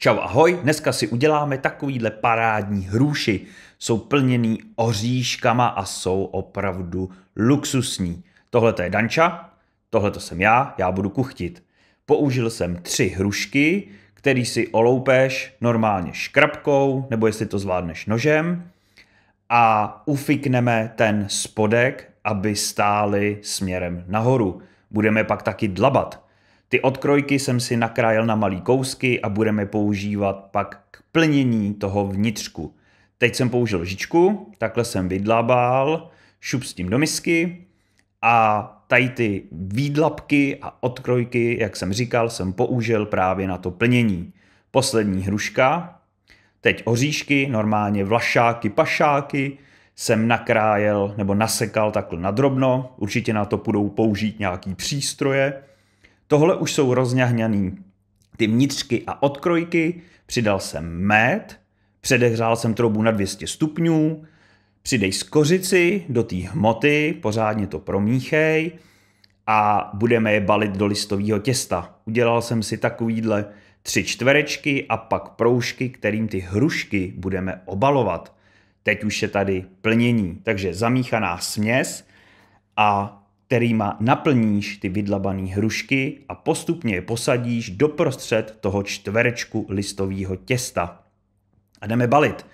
Čau ahoj, dneska si uděláme takovýhle parádní hrůši. Jsou plněný oříškama a jsou opravdu luxusní. Tohle je Danča, tohle to jsem já, já budu kuchtit. Použil jsem tři hrušky, který si oloupeš normálně škrabkou, nebo jestli to zvládneš nožem a ufikneme ten spodek, aby stály směrem nahoru. Budeme pak taky dlabat. Ty odkrojky jsem si nakrájel na malý kousky a budeme používat pak k plnění toho vnitřku. Teď jsem použil žičku, takhle jsem vydlabal, šup s tím do misky a tady ty výdlapky a odkrojky, jak jsem říkal, jsem použil právě na to plnění. Poslední hruška, teď oříšky, normálně vlašáky, pašáky, jsem nakrájel nebo nasekal takhle nadrobno, určitě na to budou použít nějaký přístroje, Tohle už jsou rozňahňaný ty vnitřky a odkrojky, přidal jsem med, předehřál jsem troubu na 200 stupňů, přidej skořici do té hmoty, pořádně to promíchej a budeme je balit do listového těsta. Udělal jsem si takovýhle tři čtverečky a pak proužky, kterým ty hrušky budeme obalovat. Teď už je tady plnění, takže zamíchaná směs a kterýma naplníš ty vydlabané hrušky a postupně je posadíš doprostřed toho čtverečku listového těsta. A jdeme balit.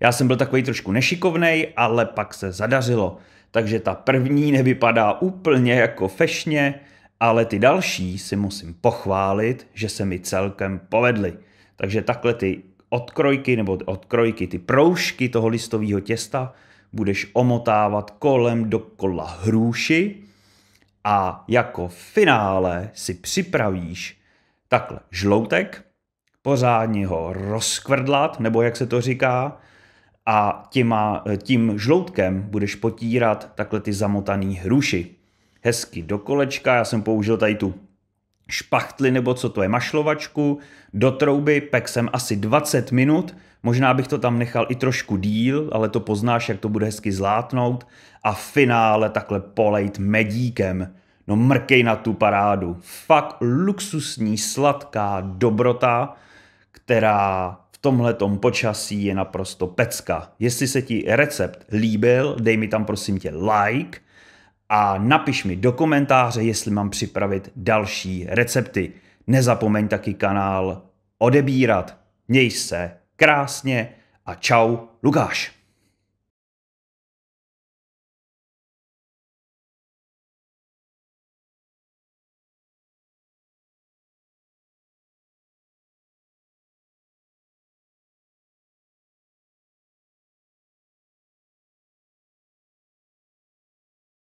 Já jsem byl takový trošku nešikovnej, ale pak se zadařilo. Takže ta první nevypadá úplně jako fešně, ale ty další si musím pochválit, že se mi celkem povedly. Takže takhle ty odkrojky nebo odkrojky, ty proužky toho listového těsta budeš omotávat kolem dokola hrůši, a jako finále si připravíš takhle žloutek, pořádně ho rozkvrdlat, nebo jak se to říká, a těma, tím žloutkem budeš potírat takhle ty zamotané hruši. Hezky do kolečka, já jsem použil tady tu špachtli nebo co to je, mašlovačku, do trouby, pek jsem asi 20 minut, možná bych to tam nechal i trošku díl, ale to poznáš, jak to bude hezky zlátnout a v finále takhle polejt medíkem. No mrkej na tu parádu. Fakt luxusní, sladká dobrota, která v tomhletom počasí je naprosto pecka. Jestli se ti recept líbil, dej mi tam prosím tě like – a napiš mi do komentáře, jestli mám připravit další recepty. Nezapomeň taky kanál odebírat. Měj se krásně a čau Lukáš.